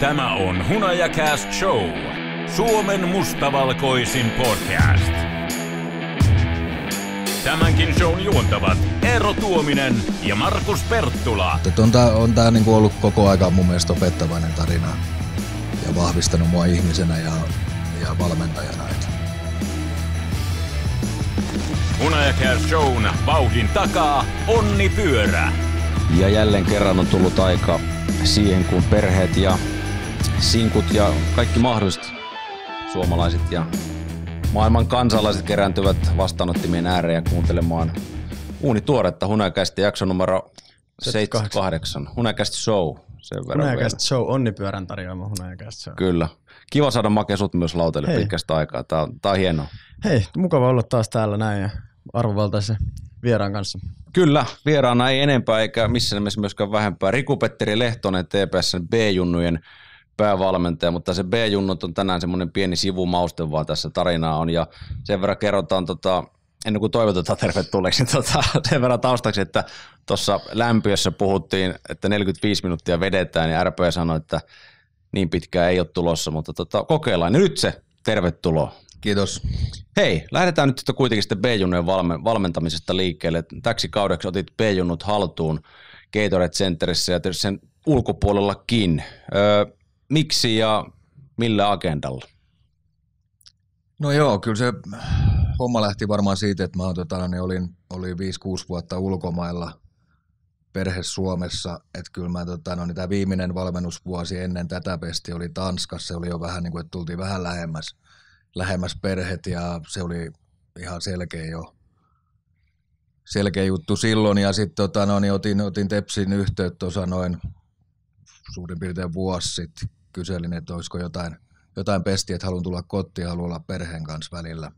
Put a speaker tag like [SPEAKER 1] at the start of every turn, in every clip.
[SPEAKER 1] Tämä on Hunajakast Show. Suomen mustavalkoisin podcast. Tämänkin shown juontavat Eero Tuominen ja Markus Perttula.
[SPEAKER 2] Tätä on tämä on tää niinku ollut koko ajan mun mielestä opettavainen tarina ja vahvistanut mua ihmisenä ja, ja valmentajana. Et.
[SPEAKER 1] Shown vauhdin takaa onni pyörä. Ja jälleen kerran on tullut aika siihen, kun perheet ja sinkut ja kaikki mahdolliset suomalaiset ja maailman kansalaiset kerääntyvät vastaanottimien ääreen ja kuuntelemaan uunituoretta Hunäkästä jakso numero 78. Hunäkästä show. Sen verran Hunäkästä
[SPEAKER 3] show, onnipyörän tarjoama Hunäkästä show.
[SPEAKER 1] Kyllä. Kiva saada makesut myös lauteille Hei. pitkästä aikaa. tämä on, tää on hienoa.
[SPEAKER 3] Hei, mukava olla taas täällä näin ja arvovaltaisen vieraan kanssa.
[SPEAKER 1] Kyllä, vieraana ei enempää eikä missään nimessä myöskään vähempää. Riku-Petteri Lehtonen TPSn B-junnujen päävalmentaja, mutta se B-junnot on tänään semmoinen pieni sivumauste vaan tässä tarinaa on ja sen verran kerrotaan tota, ennen kuin toivotetaan tervetulleeksi, niin tota, sen verran taustaksi, että tuossa lämpiössä puhuttiin, että 45 minuuttia vedetään ja niin RP sanoi, että niin pitkään ei ole tulossa, mutta tota, kokeillaan. Ja nyt se, tervetuloa. Kiitos. Hei, lähdetään nyt kuitenkin sitten B-junnojen valmentamisesta liikkeelle. Täksi kaudeksi otit B-junnut haltuun Gatorade Centerissä ja sen ulkopuolellakin. Öö, miksi ja millä agendalla?
[SPEAKER 2] No joo, kyllä se homma lähti varmaan siitä, että mä tota, niin olin, olin 5-6 vuotta ulkomailla perhe Suomessa, että kyllä mä, tota, no, niin tämä viimeinen valmennusvuosi ennen tätä pesti oli Tanskassa, se oli jo vähän niin kuin, että tultiin vähän lähemmäs, lähemmäs perhet ja se oli ihan selkeä jo selkeä juttu silloin ja sitten tota, no, niin otin, otin Tepsin yhteyttä tuossa noin suurin piirtein vuosi sitten kyselin, että olisiko jotain, jotain pestiä, että haluan tulla kotiin ja haluan olla perheen kanssa välillä.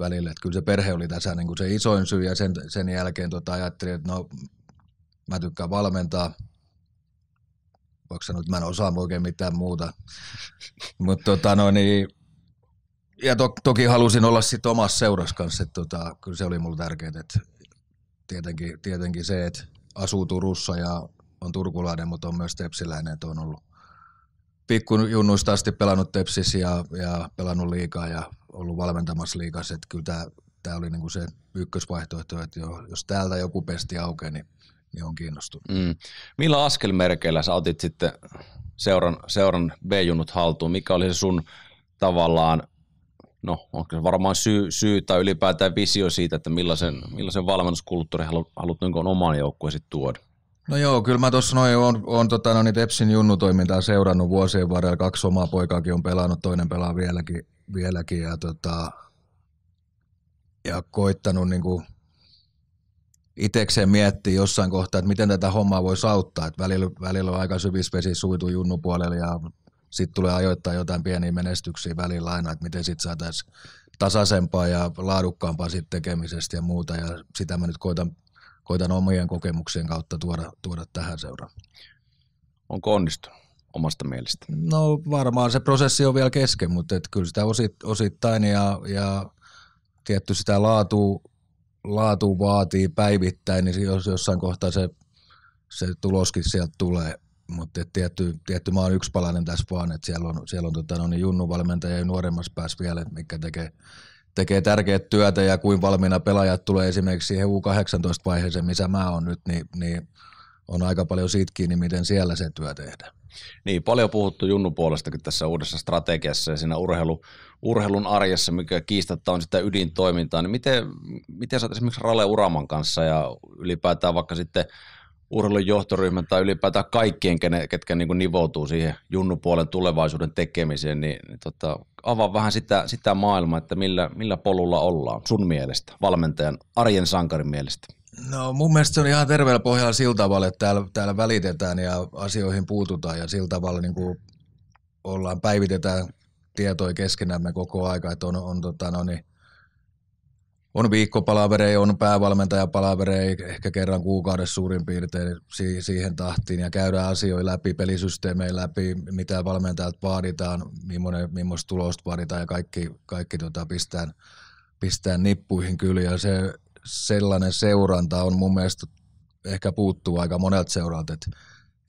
[SPEAKER 2] välillä. Että kyllä se perhe oli tässä niin kuin se isoin syy ja sen, sen jälkeen tota, ajattelin, että no mä tykkään valmentaa, voiko sanoa, että mä en osaa oikein mitään muuta. Mutta tota, no, niin, ja to, toki halusin olla sitten omassa seurassa kanssa, että tota, kyllä se oli mulle tärkeää, että tietenkin, tietenkin se, että asuu Turussa ja on turkulainen, mutta on myös tepsiläinen, että on ollut pikkujunnuista asti pelannut Tepsis ja, ja pelannut liikaa ja ollut valmentamassa liikaa, että kyllä tämä, tämä oli niinku se ykkösvaihtoehto, että jo, jos täältä joku pesti aukeaa, niin, niin on kiinnostunut.
[SPEAKER 1] Mm. Millä askelmerkeillä sä otit sitten seuran, seuran B-junnut haltuun? Mikä oli se sun tavallaan, no onko varmaan syy, syy tai ylipäätään visio siitä, että millaisen, millaisen valmennuskulttuurin haluat, haluat niin oman joukkueesi tuoda?
[SPEAKER 2] No joo, kyllä mä tuossa noin on, on tota, no, niin Tepsin junnutoimintaa seurannut vuosien varrella. Kaksi omaa poikaakin on pelannut, toinen pelaa vieläkin, vieläkin ja, tota, ja koittanut niin kuin, itekseen miettiä jossain kohtaa, että miten tätä hommaa voisi auttaa. Että välillä, välillä on aika syvissä vesissä suitu junnupuolella ja sitten tulee ajoittaa jotain pieniä menestyksiä välillä aina, että miten sitten saataisiin tasaisempaa ja laadukkaampaa sitten tekemisestä ja muuta. Ja sitä mä nyt koitan koitan omien kokemuksien kautta tuoda, tuoda tähän seuraan. Onko onnistunut omasta mielestä? No varmaan se prosessi on vielä kesken, mutta et kyllä sitä osit, osittain ja, ja tietty sitä laatu, laatu vaatii päivittäin, niin jos jossain kohtaa se, se tuloskin sieltä tulee. Mutta tietty, tietty mä oon yksi palanen tässä vaan, että siellä on, siellä on tota, no niin junnuvalmentaja ja nuoremmassa päässä vielä, mikä tekee tekee tärkeää työtä ja kuin valmiina pelaajat tulee esimerkiksi siihen U18-vaiheeseen, missä mä oon nyt, niin, niin on aika paljon siitä kiinni, miten siellä se työ tehdään.
[SPEAKER 1] Niin, paljon puhuttu Junnu puolestakin tässä uudessa strategiassa ja siinä urheilu, urheilun arjessa, mikä kiistatta on sitä ydintoimintaa, niin miten, miten sä esimerkiksi Rale Uraman kanssa ja ylipäätään vaikka sitten – urheilun johtoryhmän tai ylipäätään kaikkien, ketkä niin kuin nivoutuu siihen junnupuolen tulevaisuuden tekemiseen, niin, niin tota, avaa vähän sitä, sitä maailmaa, että millä, millä polulla ollaan sun mielestä, valmentajan arjen sankarin mielestä.
[SPEAKER 2] No mun mielestä se on ihan terveellä pohjalla sillä tavalla, että täällä, täällä välitetään ja asioihin puututaan ja sillä tavalla niin kuin ollaan, päivitetään tietoja keskenämme koko aika, että on, on tota, no niin, on viikkopalavereja, on päävalmentajapalavereja ehkä kerran kuukaudessa suurin piirtein siihen tahtiin ja käydään asioita läpi, pelisysteemejä läpi, mitä valmentajat vaaditaan, millaista tulosta vaaditaan ja kaikki, kaikki tota pistään, pistään nippuihin kyllä ja se, sellainen seuranta on mun mielestä ehkä puuttuu aika monelta seuralta, että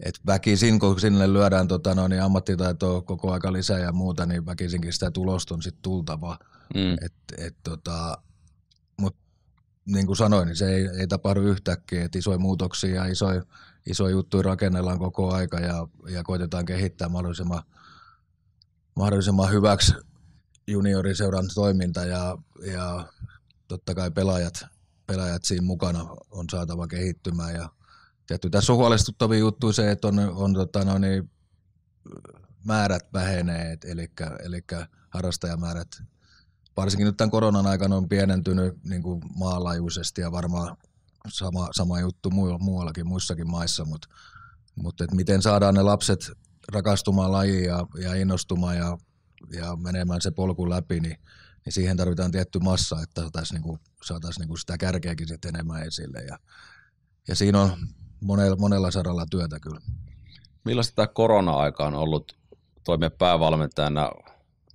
[SPEAKER 2] et väkisin, kun sinne lyödään tota, no, niin ammattitaitoa koko aika lisää ja muuta, niin väkisinkin sitä tulosta on sitten tultava. Mm. Et, et, tota, niin kuin sanoin, niin se ei, ei tapahdu yhtäkkiä, että isoja muutoksia ja isoja isoja juttuja rakennellaan koko aika ja, ja koitetaan kehittää mahdollisimman, mahdollisimman hyväksi junioriseuran toiminta ja, ja totta kai pelaajat, pelaajat siinä mukana on saatava kehittymään ja tietysti tässä on huolestuttavia juttuja se, että on, on tota, no niin, määrät vähenee, eli, eli harrastajamäärät varsinkin nyt tämän koronan aikana on pienentynyt niin kuin maanlaajuisesti ja varmaan sama, sama juttu muuallakin, muissakin maissa, mutta, mutta et miten saadaan ne lapset rakastumaan lajiin ja, ja innostumaan ja, ja menemään se polku läpi, niin, niin siihen tarvitaan tietty massa, että saataisiin niinku, saatais niinku sitä kärkeäkin sit enemmän esille. Ja, ja siinä on monella, monella saralla työtä kyllä.
[SPEAKER 1] Millaista tämä korona-aika on ollut toimia päävalmentajana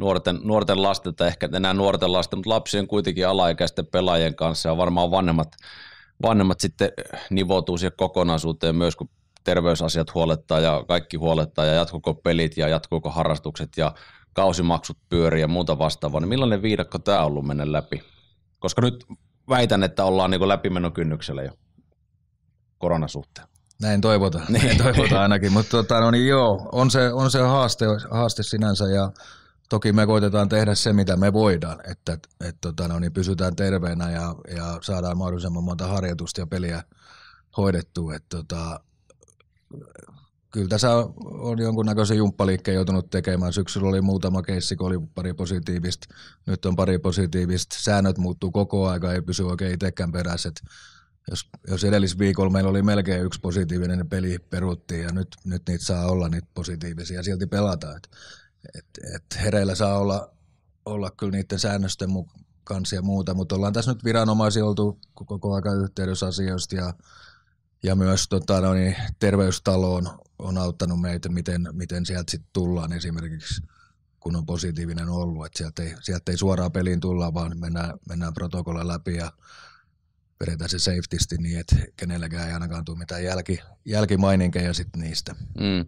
[SPEAKER 1] nuorten, nuorten lasten, tai ehkä enää nuorten lasten, mutta lapsien kuitenkin alaikäisten pelaajien kanssa ja varmaan vanhemmat, vanhemmat sitten nivoutuu siihen kokonaisuuteen myös, kun terveysasiat huolettaa ja kaikki huolettaa ja jatkuuko pelit ja jatkuuko harrastukset ja kausimaksut pyörii ja muuta vastaavaa, niin millainen viidakko tämä on ollut mennä läpi? Koska nyt väitän, että ollaan niin läpimenokynnyksellä
[SPEAKER 2] jo koronasuhteen. Näin toivotaan, niin. näin toivotaan ainakin, mutta tota, no niin joo, on se, on se haaste, haaste sinänsä ja toki me koitetaan tehdä se, mitä me voidaan, että et, tota, no, niin pysytään terveenä ja, ja saadaan mahdollisimman monta harjoitusta ja peliä hoidettua. Et, tota, kyllä tässä on, jonkunnäköisen jumppaliikkeen joutunut tekemään. Syksyllä oli muutama keissi, kun oli pari positiivista. Nyt on pari positiivista. Säännöt muuttuu koko aika, ei pysy oikein itsekään perässä. jos, jos edellisviikolla meillä oli melkein yksi positiivinen niin peli peruttiin ja nyt, nyt niitä saa olla niitä positiivisia ja silti pelataan. Et, et hereillä saa olla, olla kyllä niiden säännösten kanssa ja muuta, mutta ollaan tässä nyt viranomaisia oltu koko ajan yhteydessä asioista ja, ja myös tota, no niin, terveystaloon on auttanut meitä, miten, miten sieltä sitten tullaan esimerkiksi, kun on positiivinen ollut, että sieltä ei, sieltä ei suoraan peliin tulla, vaan mennään, mennään protokolla läpi ja vedetään se safetysti niin, että kenelläkään ei ainakaan tule mitään jälki, jälkimaininkeja sitten niistä.
[SPEAKER 3] Mm.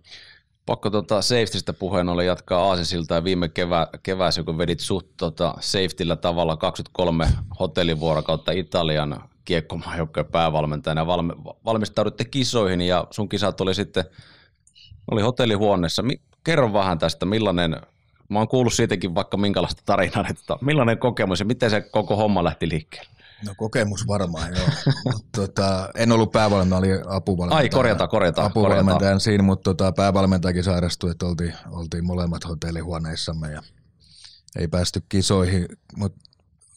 [SPEAKER 1] Pakko tota safetystä puheen oli jatkaa ja viime kevä, keväisin, kun vedit suht tota, safetyllä tavalla 23 hotellivuorokautta Italian kiekkomaajoukkojen päävalmentajana. valmi, valmistaudutte kisoihin ja sun kisat oli sitten oli hotellihuoneessa. Mi, kerro vähän tästä, millainen, mä oon kuullut siitäkin vaikka minkälaista tarinaa, että millainen kokemus ja miten se koko homma lähti liikkeelle?
[SPEAKER 2] No kokemus varmaan, joo. tota, en ollut päävalmentaja, oli apuvalmentaja. Ai, korjata, korjata. Apuvalmentajan siinä, mutta tota, päävalmentajakin sairastui, että oltiin, oltiin molemmat hotellihuoneissamme ja ei päästy kisoihin. Mutta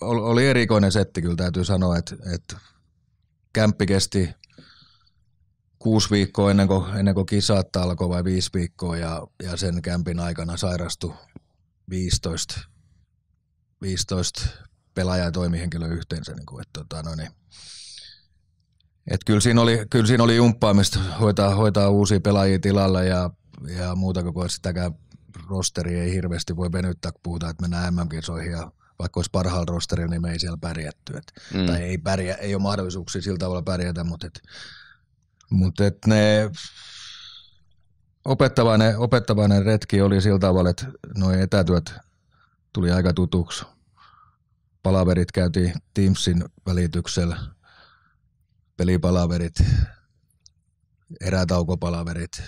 [SPEAKER 2] oli erikoinen setti, kyllä täytyy sanoa, että, että kämppi kesti kuusi viikkoa ennen kuin, ennen kuin kisat alkoi vai viisi viikkoa ja, ja sen kämpin aikana sairastui 15, 15 pelaaja ja toimihenkilö yhteensä. Niin kuin, että, tota, no niin. Et kyllä, siinä oli, kyllä siinä oli jumppaamista hoitaa, hoitaa uusia pelaajia tilalle ja, ja muuta koko ajan sitäkään rosteri ei hirveästi voi venyttää, kun puhutaan, että mennään MM-kisoihin ja vaikka olisi parhaalla rosterilla, niin me ei siellä pärjätty. Et, mm. Tai ei, pärjä, ei ole mahdollisuuksia sillä tavalla pärjätä, mutta, et, mutta et ne opettavainen, opettavainen retki oli sillä tavalla, että nuo etätyöt tuli aika tutuksi palaverit käytiin Teamsin välityksellä, pelipalaverit, erätaukopalaverit,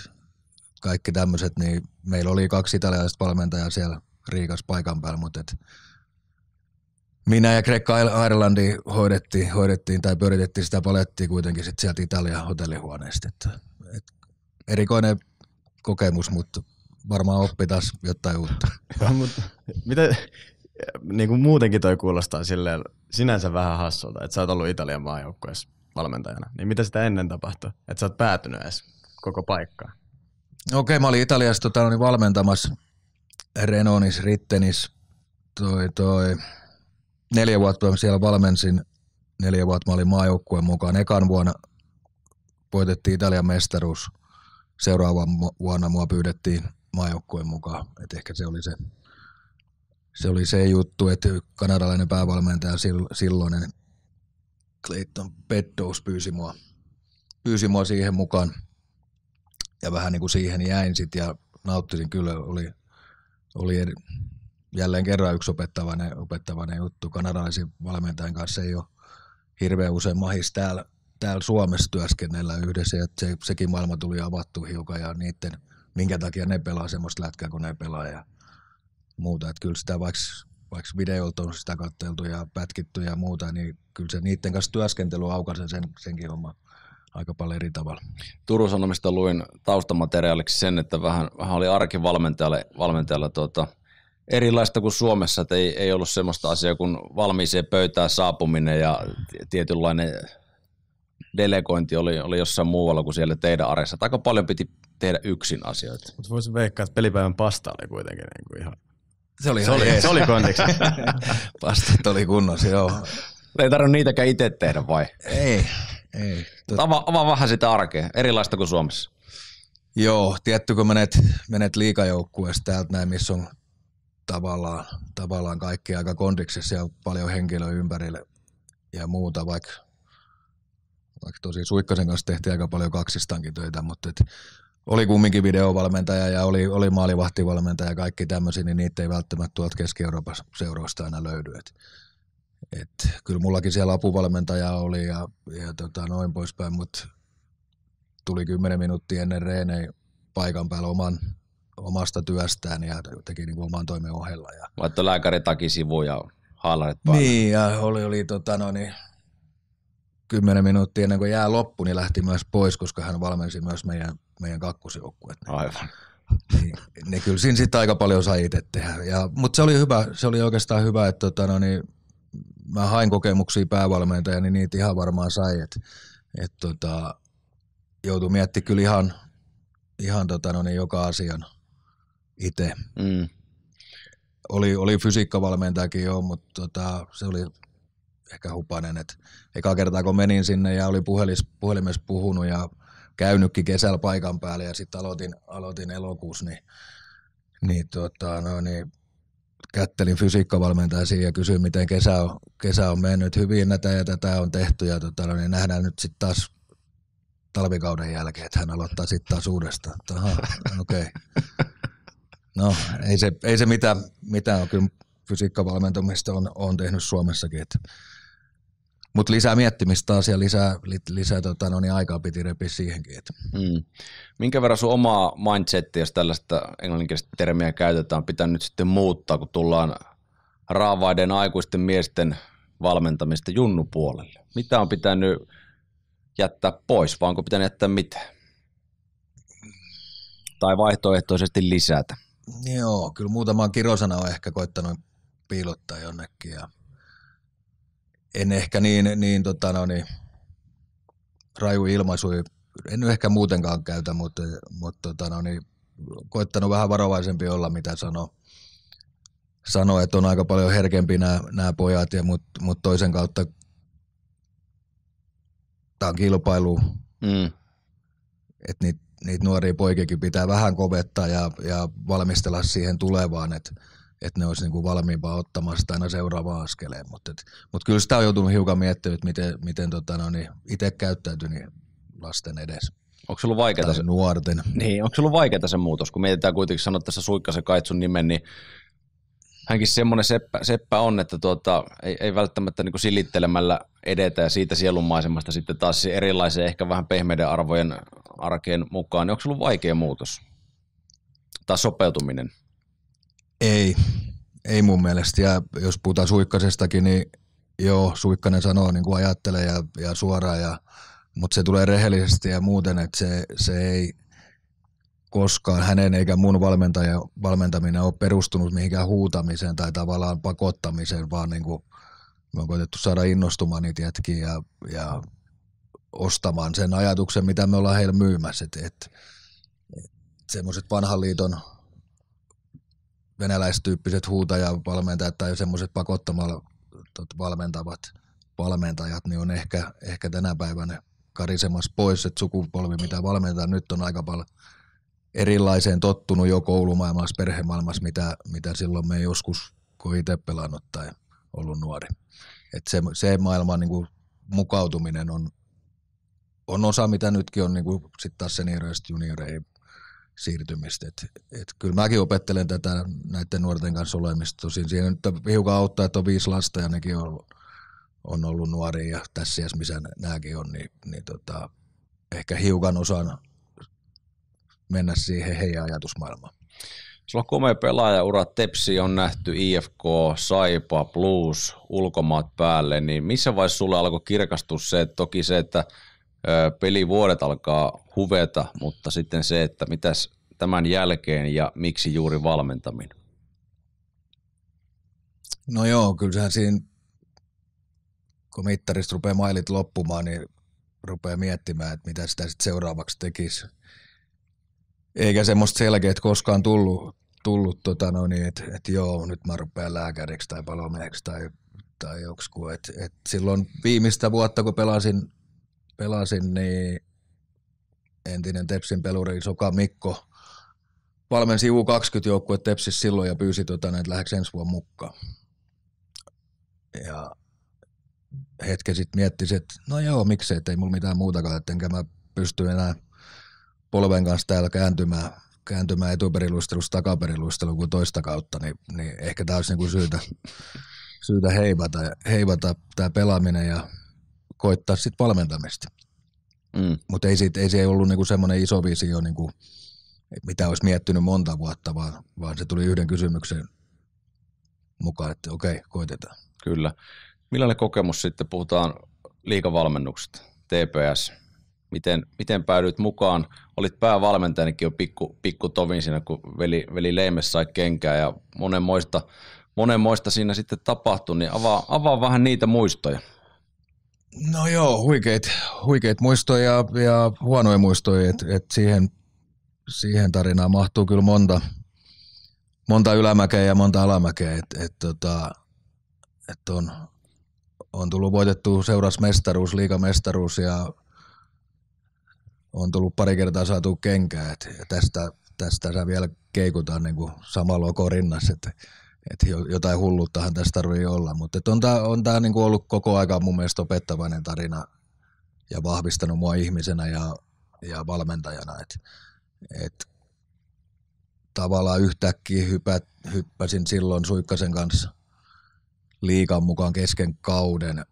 [SPEAKER 2] kaikki tämmöiset, niin meillä oli kaksi italialaista valmentajaa siellä Riikas paikan päällä, mutta et minä ja Greg Irelandi hoidettiin, hoidettiin tai pyöritettiin sitä palettia kuitenkin sit sieltä Italian hotellihuoneesta. Et, et erikoinen kokemus, mutta varmaan oppi taas jotain uutta. Ja, mutta, mitä,
[SPEAKER 3] niin kuin muutenkin toi kuulostaa silleen sinänsä vähän hassulta, että sä oot ollut Italian maajoukkueessa valmentajana. Niin mitä sitä ennen tapahtui? Että sä oot päätynyt edes koko paikkaan?
[SPEAKER 2] No okei, okay, mä olin Italiassa tota, olin valmentamassa Renonis, Rittenis, toi, toi, neljä vuotta mä siellä valmensin, neljä vuotta mä olin maajoukkueen mukaan. Ekan vuonna voitettiin Italian mestaruus, seuraavan vuonna mua pyydettiin maajoukkueen mukaan, että ehkä se oli se se oli se juttu, että kanadalainen päävalmentaja silloinen Clayton Beddows pyysi mua, pyysi mua siihen mukaan ja vähän niin kuin siihen jäin sitten ja nauttisin kyllä, oli, oli eri, jälleen kerran yksi opettavainen, opettavainen juttu. Kanadalaisen valmentajan kanssa ei ole hirveän usein mahis täällä, täällä Suomessa työskennellä yhdessä, ja se, sekin maailma tuli avattu hiukan ja niiden, minkä takia ne pelaa semmoista lätkää, kun ne pelaa. Ja muuta. Että kyllä sitä vaikka, vaikka videolta on sitä katteltu ja pätkitty ja muuta, niin kyllä se niiden kanssa työskentely aukaisi sen, senkin homman aika paljon eri tavalla.
[SPEAKER 1] Turun Sanomista luin taustamateriaaliksi sen, että vähän, vähän oli arki valmentajalle, valmentajalle tuota, erilaista kuin Suomessa, että ei, ei ollut sellaista asiaa kuin valmiiseen pöytään saapuminen ja tietynlainen delegointi oli, oli jossain muualla kuin siellä teidän arjessa. Aika paljon piti tehdä yksin asioita.
[SPEAKER 3] Mutta voisin veikkaa, että pelipäivän pasta oli kuitenkin niin kuin ihan se oli, se oli, se oli kondiksi. Pastat oli kunnossa, joo. Ei tarvinnut niitäkään itse tehdä vai?
[SPEAKER 2] Ei, ei. Tot... Ava, avaa vähän sitä arkea, erilaista kuin Suomessa. Joo, tietty kun menet, menet liikajoukkueessa täältä näin, missä on tavallaan, tavallaan kaikki aika kondiksessa ja paljon henkilöä ympärille ja muuta, vaikka, vaikka tosi Suikkasen kanssa tehtiin aika paljon kaksistankin töitä, mutta et, oli kumminkin videovalmentaja ja oli, oli maalivahtivalmentaja ja kaikki tämmöisiä, niin niitä ei välttämättä tuolta keski euroopassa seuroista aina löydy. Et, et, kyllä mullakin siellä apuvalmentaja oli ja, ja tota, noin poispäin, mutta tuli kymmenen minuuttia ennen reenei paikan päällä oman, omasta työstään ja teki niin kuin oman toimen ohella. Ja...
[SPEAKER 1] Laittoi lääkäri takisivuun ja
[SPEAKER 2] haalaret paljon. Niin, ja oli, oli tota, no, niin, kymmenen minuuttia ennen kuin jää loppu, niin lähti myös pois, koska hän valmensi myös meidän meidän kakkosjoukkuet. Niin, Aivan. Niin, ne kyllä siinä sitten aika paljon sai itse tehdä. Ja, mutta se oli hyvä, se oli oikeastaan hyvä, että tota, no, niin, mä hain kokemuksia päävalmentaja, niin niitä ihan varmaan sai. Et, et, tota, joutui miettimään kyllä ihan, ihan tota, no, niin, joka asian itse. Mm. Oli, oli fysiikkavalmentajakin jo, mutta tota, se oli ehkä hupanen. eka kertaa kun menin sinne ja oli puhelis, puhelimessa puhunut ja käynytkin kesällä paikan päällä ja sitten aloitin, aloitin elokuussa, niin, niin, tota, no, niin kättelin fysiikkavalmentajia ja kysyin, miten kesä on, kesä on mennyt hyvin, näitä ja tätä on tehty ja tota, no, niin nähdään nyt sitten taas talvikauden jälkeen, että hän aloittaa sitten taas uudestaan. Aha, okei. Okay. No, ei se, ei se mitään, mitään on kyllä fysiikkavalmentamista on, on tehnyt Suomessakin, että mutta lisää miettimistä taas ja lisää, lisää tota, no niin aikaa piti repiä siihenkin. Että.
[SPEAKER 1] Mm. Minkä verran sun omaa mindsettiä, jos tällaista englanninkielistä termiä käytetään, pitää nyt sitten muuttaa, kun tullaan raavaiden aikuisten miesten valmentamista junnupuolelle? Mitä on pitänyt jättää pois, vai onko pitänyt jättää mitä? Tai vaihtoehtoisesti lisätä?
[SPEAKER 2] Joo, kyllä muutama kirosana on ehkä koittanut piilottaa jonnekin ja en ehkä niin, niin, tota, no niin raju ilmaisu, en ehkä muutenkaan käytä, mutta, mutta tota, no niin, koittanut vähän varovaisempi olla, mitä sano. Sano, että on aika paljon herkempi nämä, nämä pojat, mutta mut toisen kautta tämä on kilpailu. Mm. Että niitä niit nuoria poikiakin pitää vähän kovettaa ja, ja valmistella siihen tulevaan, että että ne olisi niinku valmiimpaa ottamaan sitä aina seuraavaan askeleen. Mutta mut kyllä sitä on joutunut hiukan miettimään, että miten, miten tota, no, niin itse käyttäytyy niin lasten edes.
[SPEAKER 1] Onko ollut vaikeaa se, nuorten. Niin, onko ollut vaikeaa se muutos, kun mietitään kuitenkin sanoa tässä Suikkasen Kaitsun nimen, niin hänkin semmoinen seppä, seppä on, että tuota, ei, ei välttämättä niin silittelemällä edetä ja siitä sielunmaisemasta sitten taas erilaisen ehkä vähän pehmeiden arvojen arkeen mukaan. Niin onko ollut vaikea muutos tai sopeutuminen?
[SPEAKER 2] Ei, ei mun mielestä. Ja jos puhutaan Suikkasestakin, niin joo, Suikkanen sanoo niin kuin ajattelee ja, ja suoraan, ja, mutta se tulee rehellisesti ja muuten, että se, se ei koskaan hänen eikä mun valmentaja, valmentaminen ole perustunut mihinkään huutamiseen tai tavallaan pakottamiseen, vaan niin kuin me on koitettu saada innostumaan niitä jätkiä ja, ja ostamaan sen ajatuksen, mitä me ollaan heillä myymässä. Et, et, et semmoiset vanhan liiton venäläistyyppiset huutajavalmentajat tai semmoiset pakottamalla valmentavat valmentajat, niin on ehkä, ehkä tänä päivänä karisemassa pois, että sukupolvi, mitä valmentaa nyt on aika paljon erilaiseen tottunut jo koulumaailmassa, perhemaailmassa, mitä, mitä silloin me joskus, kun itse pelannut tai ollut nuori. Et se, se maailman niin mukautuminen on, on osa, mitä nytkin on niin sitten taas senioreista junioreihin siirtymistä. Et, et kyllä mäkin opettelen tätä näiden nuorten kanssa olemista. Tosin siihen nyt hiukan auttaa, että on viisi lasta ja nekin on, on ollut nuoria ja tässä iässä, missä nämäkin on, niin, niin tota, ehkä hiukan osana mennä siihen heidän ajatusmaailmaan.
[SPEAKER 1] Sulla on komea pelaajaura, Tepsi on nähty, IFK, Saipa, Blues, ulkomaat päälle, niin missä vaiheessa sulle alkoi kirkastua se, että toki se, että – pelivuodet alkaa huveta, mutta sitten se, että mitäs tämän jälkeen ja miksi juuri valmentaminen?
[SPEAKER 2] No joo, kyllähän siinä, kun mittarista rupeaa mailit loppumaan, niin rupeaa miettimään, että mitä sitä sitten seuraavaksi tekisi. Eikä semmoista selkeät koskaan tullut, tullut tota no niin, että et joo, nyt mä rupean lääkäriksi tai palomeeksi tai, tai joksikun. Et, et silloin viimeistä vuotta, kun pelasin pelasin, niin entinen Tepsin peluri Soka Mikko valmen sivu 20 joukkue Tepsis silloin ja pyysi, tuota, että lähdekö ensi vuonna mukaan. Ja hetken sitten miettisi, että no joo, miksei, että ei mulla mitään muutakaan, että enkä mä pysty enää polven kanssa täällä kääntymään, kääntymään etuperiluistelusta takaperiluisteluun kuin toista kautta, niin, niin ehkä tämä olisi niinku syytä, syytä heivata, heivata tämä pelaaminen ja koittaa sitten valmentamista. Mm. Mutta ei, siitä, ei se ollut niinku semmoinen iso visio, niinku, mitä olisi miettinyt monta vuotta, vaan, vaan se tuli yhden kysymyksen mukaan, että okei, koitetaan.
[SPEAKER 1] Kyllä. Millainen kokemus sitten, puhutaan liikavalmennuksesta, TPS, miten, miten päädyit mukaan? Olit päävalmentajanikin jo pikku, pikku tovin siinä, kun veli, veli Leimes sai kenkää ja monenmoista, monenmoista siinä sitten tapahtui, niin avaa, avaa vähän niitä muistoja.
[SPEAKER 2] No joo, huikeet, huikeet muistoja ja, huonoja muistoja, että et siihen, siihen tarinaan mahtuu kyllä monta, monta ylämäkeä ja monta alamäkeä, että et, tota, et on, on tullut voitettu seurasmestaruus, liikamestaruus ja on tullut pari kertaa saatu kenkää, et tästä, tästä sä vielä keikutaan niin kuin samalla loko rinnassa, että että jotain hulluuttahan tässä tarvii olla, mutta on tämä on tää niinku ollut koko aika mun mielestä opettavainen tarina ja vahvistanut mua ihmisenä ja, ja valmentajana, Et, et tavallaan yhtäkkiä hypä, hyppäsin silloin Suikkasen kanssa liikan mukaan kesken kauden,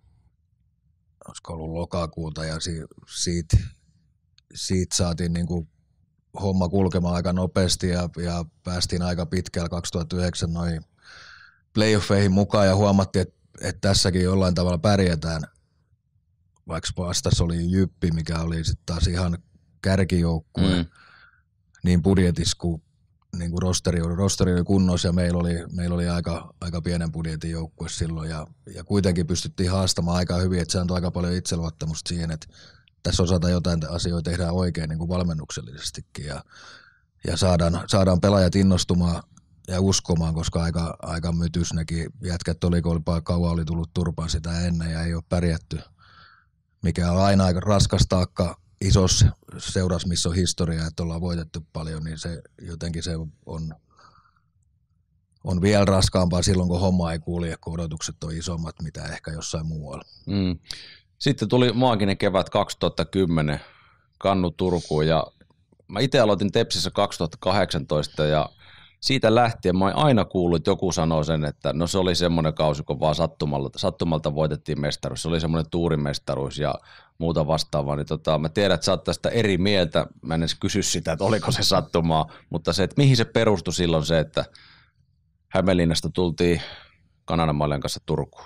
[SPEAKER 2] olisiko ollut lokakuuta ja si, siitä, siitä saatiin niinku homma kulkemaan aika nopeasti ja, ja päästiin aika pitkällä 2009 noin playoffeihin mukaan ja huomattiin, että, että tässäkin jollain tavalla pärjätään, vaikka vastas oli Jyppi, mikä oli sitten taas ihan kärkijoukkue, mm. niin budjetissa kuin, niin kuin rosteri, oli, rosteri oli kunnossa ja meillä oli, meillä oli aika, aika pienen budjetin joukkue silloin ja, ja kuitenkin pystyttiin haastamaan aika hyvin, että se antoi aika paljon itseluottamusta siihen, että tässä osata jotain asioita tehdään oikein niin kuin valmennuksellisestikin ja, ja saadaan, saadaan pelaajat innostumaan ja uskomaan, koska aika, aika mytys näki jätkät oli, kun oli, kauan oli tullut turpaan sitä ennen ja ei ole pärjätty, mikä on aina aika raskas taakka isossa seurassa, missä on historia, että ollaan voitettu paljon, niin se jotenkin se on, on vielä raskaampaa silloin, kun homma ei kulje, kun odotukset on isommat, mitä ehkä jossain muualla.
[SPEAKER 1] Mm. Sitten tuli maaginen kevät 2010, Kannu Turkuun ja mä itse aloitin Tepsissä 2018 ja – siitä lähtien mä oon aina kuullut, että joku sanoi sen, että no se oli semmoinen kausi, kun vaan sattumalta, sattumalta voitettiin mestaruus, se oli semmoinen tuurimestaruus ja muuta vastaavaa, niin tota, mä tiedän, että sä oot tästä eri mieltä, mä en edes kysy sitä, että oliko se sattumaa, mutta se, että mihin se perustui silloin se, että Hämeenlinnasta tultiin Kananamaalien kanssa
[SPEAKER 2] Turkuun.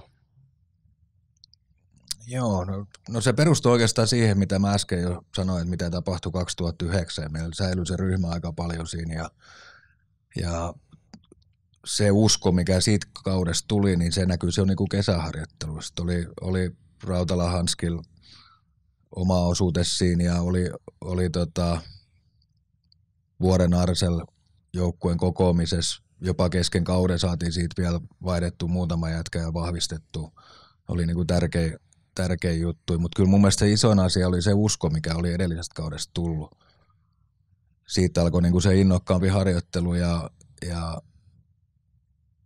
[SPEAKER 2] Joo, no, no se perustuu oikeastaan siihen, mitä mä äsken jo sanoin, että mitä tapahtui 2009. Meillä säilyi se ryhmä aika paljon siinä ja ja se usko, mikä siitä kaudesta tuli, niin se näkyy se on niin kuin kesäharjoittelussa. Oli, oli Rautala Hanskil oma osuutes siinä ja oli, oli tota, vuoden Arsel joukkueen kokoamisessa jopa kesken kauden saatiin siitä vielä vaihdettu muutama jätkä ja vahvistettu. Oli niin kuin tärkeä, tärkeä juttu, mutta kyllä mun mielestä se isoin asia oli se usko, mikä oli edellisestä kaudesta tullut siitä alkoi niin kuin se innokkaampi harjoittelu ja, ja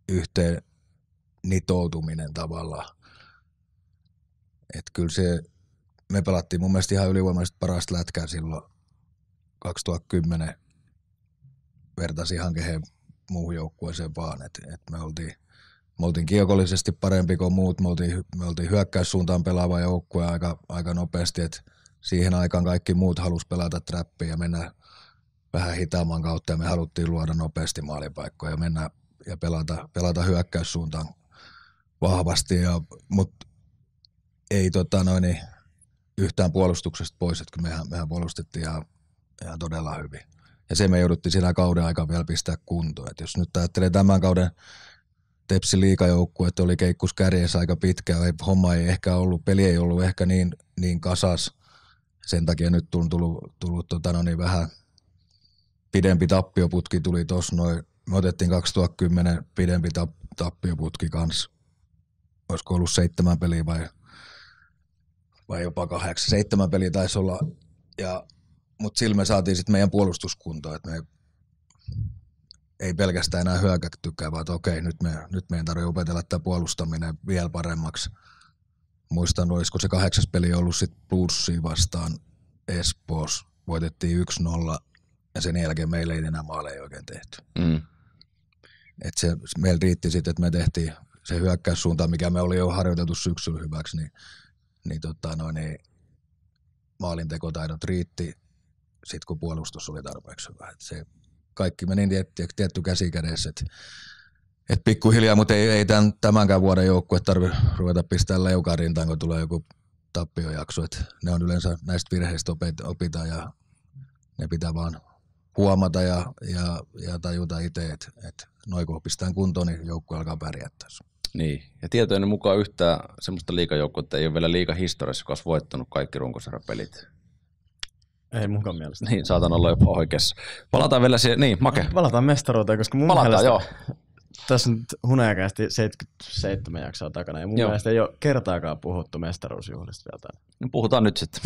[SPEAKER 2] yhteen nitoutuminen tavallaan. Et kyllä se, me pelattiin mun mielestä ihan ylivoimaisesti parasta lätkää silloin 2010 vertasi ihan kehen muuhun joukkueeseen vaan, että et me oltiin me oltiin kiekollisesti parempi kuin muut, me oltiin, me oltiin hyökkäyssuuntaan pelaava joukkue aika, aika nopeasti, että siihen aikaan kaikki muut halusi pelata trappia ja mennä vähän hitaamman kautta ja me haluttiin luoda nopeasti maalipaikkoja ja mennä ja pelata, pelata hyökkäyssuuntaan vahvasti, ja, mutta ei tota noin, niin yhtään puolustuksesta pois, että mehän, mehän puolustettiin ihan, ihan todella hyvin. Ja se me jouduttiin siinä kauden aika vielä pistää kuntoon. Et jos nyt ajattelee tämän kauden Tepsi liikajoukku, että oli keikkus kärjessä aika pitkään, ei, homma ei ehkä ollut, peli ei ollut ehkä niin, niin kasas. Sen takia nyt on tullut, tullut tota, no niin vähän, pidempi tappioputki tuli tuossa noin. Me otettiin 2010 pidempi tappioputki kanssa. Olisiko ollut seitsemän peliä vai, vai jopa kahdeksan. Seitsemän peliä taisi olla. Ja, mutta sillä me saatiin sitten meidän puolustuskuntoa, että me ei pelkästään enää hyökättykään, vaan että okei, nyt, me, nyt meidän tarvitsee opetella tämä puolustaminen vielä paremmaksi. Muistan, olisiko se kahdeksas peli ollut sitten plussia vastaan Espoossa. Voitettiin ja sen jälkeen meillä ei enää maaleja oikein tehty. Mm. Et se, meillä riitti sitten, että me tehtiin se hyökkäyssuunta, mikä me oli jo harjoiteltu syksyllä hyväksi, niin, niin, tota, no, niin maalintekotaidot riitti sitten, kun puolustus oli tarpeeksi hyvä. Et se, kaikki meni tietty, tietty käsi kädessä, että et pikkuhiljaa, mutta ei, ei tämän, tämänkään vuoden joukkue tarvitse ruveta pistämään leukaan rintaan, kun tulee joku tappiojakso. Et ne on yleensä näistä virheistä opitaan ja ne pitää vaan huomata ja, ja, ja tajuta itse, että, että noin kun pistetään kuntoon, niin joukkue alkaa pärjätä.
[SPEAKER 1] Niin, ja tietojen mukaan yhtään semmoista liikajoukkuetta ei ole vielä historiassa, joka olisi voittanut kaikki runkosarjapelit.
[SPEAKER 3] Ei munkaan mielestä. Niin, saatan olla
[SPEAKER 1] jopa oikeassa. Palataan vielä siihen, niin, Make.
[SPEAKER 3] Palataan mestaruuteen, koska mun Palataan, mielestä... joo. Tässä nyt hunajakäästi 77 jaksoa takana, ja mun joo. mielestä ei ole kertaakaan puhuttu mestaruusjuhlista vielä täällä. No puhutaan nyt sitten.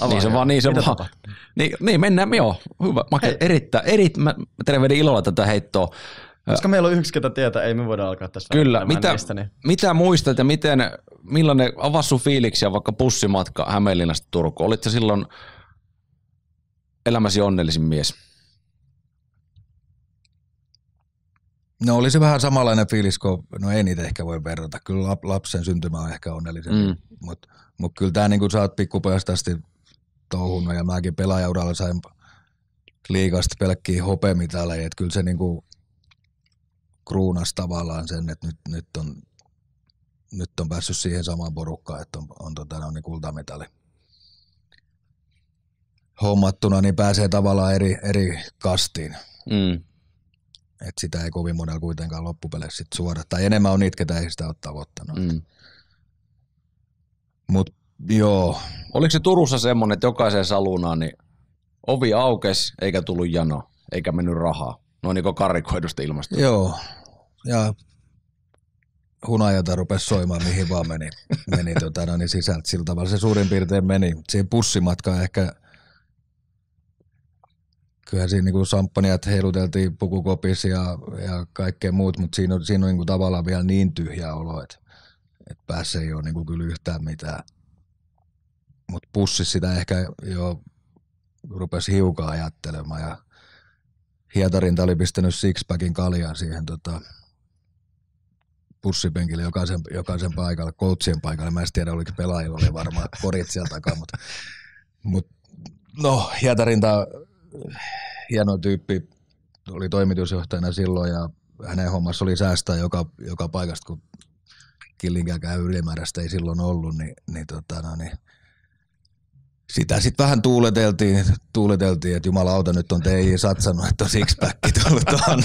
[SPEAKER 3] Avaa niin se vaan, niin se vaan. Niin, niin, mennään, joo, hyvä. Mä erittäin, erittäin, mä
[SPEAKER 1] tervehdin ilolla tätä heittoa. Koska meillä
[SPEAKER 3] on yksi, ketä tietää, ei me voida alkaa tästä Kyllä, mitä, niistä, niin.
[SPEAKER 1] mitä muistat ja miten, millainen, avasi sun fiiliksiä vaikka pussimatka Hämeenlinnasta Turkuun? Olitko silloin elämäsi onnellisin mies?
[SPEAKER 2] No oli se vähän samanlainen fiilis, kun no ei niitä ehkä voi verrata. Kyllä lapsen syntymä on ehkä onnellisempi, mm. mutta mut kyllä tämä niinku, sä oot pikkupojasta asti touhunut ja mäkin pelaajauralla sain liikasta pelkkiä hopemitaleja, että kyllä se niinku kruunas tavallaan sen, että nyt, nyt, on, nyt on päässyt siihen samaan porukkaan, että on, on, tota, on niin kultamitali hommattuna, niin pääsee tavallaan eri, eri kastiin. Mm. Et sitä ei kovin monella kuitenkaan loppupeleissä sit suoda. Tai enemmän on niitä, ketä ei sitä ole tavoittanut.
[SPEAKER 1] Mm. Mut joo. Oliko se Turussa semmoinen, että jokaiseen salunaan niin ovi aukes eikä tullut jano, eikä mennyt rahaa? No niin kuin karikoidusta ilmastosta.
[SPEAKER 2] Joo. Ja hunajata rupesi soimaan, mihin vaan meni, meni tota, no, niin sisältä. Sillä tavalla se suurin piirtein meni. Siihen pussimatkaan ehkä – kyllähän siinä niin samppaniat heiluteltiin pukukopissa ja, ja kaikkea muut, mutta siinä on, siinä on niin tavallaan vielä niin tyhjä olo, että, että päässä ei ole niin kyllä yhtään mitään. Mutta pussi sitä ehkä jo rupesi hiukan ajattelemaan ja Hietarinta oli pistänyt sixpackin kaljaa siihen tota, pussipenkille jokaisen, jokaisen paikalle, koutsien paikalle. Mä en tiedä, oliko pelaajilla, oli varmaan korit sieltä takaa, mutta mut, no, Hietarinta hieno tyyppi, oli toimitusjohtajana silloin ja hänen hommassa oli säästää joka, joka paikasta, kun killinkäänkään ylimääräistä ei silloin ollut, niin, niin, tota, no, niin sitä sitten vähän tuuleteltiin, tuuleteltiin, että jumala auta nyt on teihin satsannut, että on sixpack tullut tuohon.